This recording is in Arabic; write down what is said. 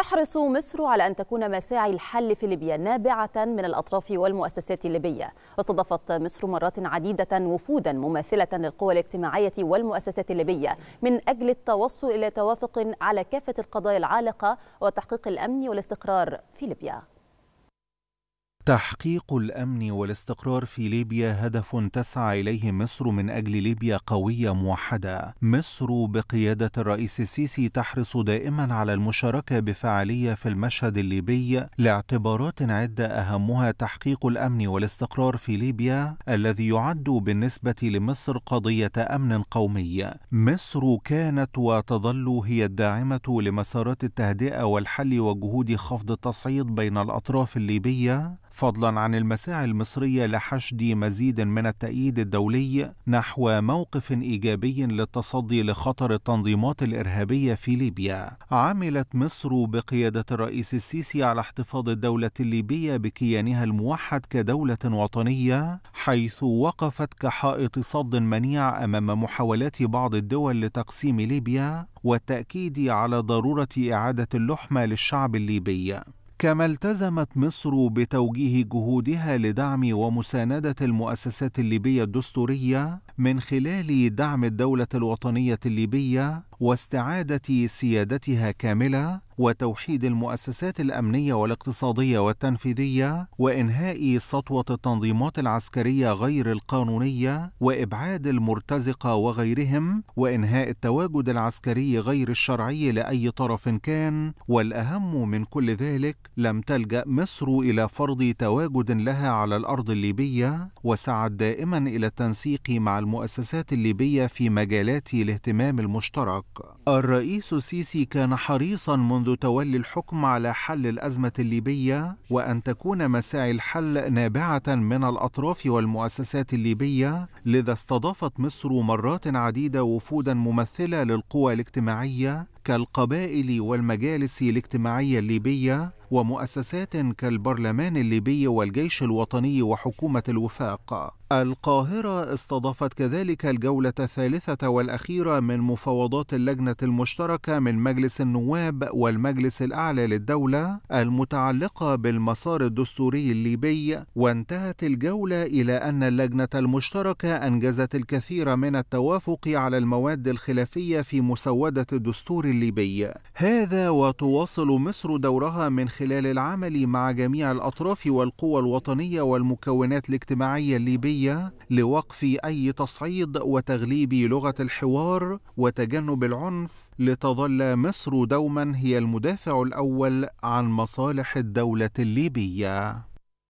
تحرص مصر على أن تكون مساعي الحل في ليبيا نابعة من الأطراف والمؤسسات الليبية واستضافت مصر مرات عديدة وفودا مماثلة للقوى الاجتماعية والمؤسسات الليبية من أجل التوصل إلى توافق على كافة القضايا العالقة وتحقيق الأمن والاستقرار في ليبيا تحقيق الامن والاستقرار في ليبيا هدف تسعى اليه مصر من اجل ليبيا قويه موحده مصر بقياده الرئيس السيسي تحرص دائما على المشاركه بفعاليه في المشهد الليبي لاعتبارات عده اهمها تحقيق الامن والاستقرار في ليبيا الذي يعد بالنسبه لمصر قضيه امن قومي مصر كانت وتظل هي الداعمه لمسارات التهدئه والحل وجهود خفض التصعيد بين الاطراف الليبيه فضلا عن المساعي المصرية لحشد مزيد من التأييد الدولي نحو موقف إيجابي للتصدي لخطر التنظيمات الإرهابية في ليبيا. عملت مصر بقيادة الرئيس السيسي على احتفاظ الدولة الليبية بكيانها الموحد كدولة وطنية، حيث وقفت كحائط صد منيع أمام محاولات بعض الدول لتقسيم ليبيا والتأكيد على ضرورة إعادة اللحمة للشعب الليبي. كما التزمت مصر بتوجيه جهودها لدعم ومساندة المؤسسات الليبية الدستورية من خلال دعم الدولة الوطنية الليبية واستعاده سيادتها كامله وتوحيد المؤسسات الامنيه والاقتصاديه والتنفيذيه وانهاء سطوه التنظيمات العسكريه غير القانونيه وابعاد المرتزقه وغيرهم وانهاء التواجد العسكري غير الشرعي لاي طرف كان والاهم من كل ذلك لم تلجا مصر الى فرض تواجد لها على الارض الليبيه وسعت دائما الى التنسيق مع المؤسسات الليبيه في مجالات الاهتمام المشترك الرئيس السيسي كان حريصا منذ تولي الحكم على حل الازمه الليبيه وان تكون مساعي الحل نابعه من الاطراف والمؤسسات الليبيه لذا استضافت مصر مرات عديده وفودا ممثله للقوى الاجتماعيه كالقبائل والمجالس الاجتماعية الليبية ومؤسسات كالبرلمان الليبي والجيش الوطني وحكومة الوفاق. القاهرة استضافت كذلك الجولة الثالثة والأخيرة من مفاوضات اللجنة المشتركة من مجلس النواب والمجلس الأعلى للدولة المتعلقة بالمسار الدستوري الليبي، وانتهت الجولة إلى أن اللجنة المشتركة أنجزت الكثير من التوافق على المواد الخلافية في مسودة الدستور الليبي هذا وتواصل مصر دورها من خلال العمل مع جميع الأطراف والقوى الوطنية والمكونات الاجتماعية الليبية لوقف أي تصعيد وتغليب لغة الحوار وتجنب العنف لتظل مصر دوما هي المدافع الأول عن مصالح الدولة الليبية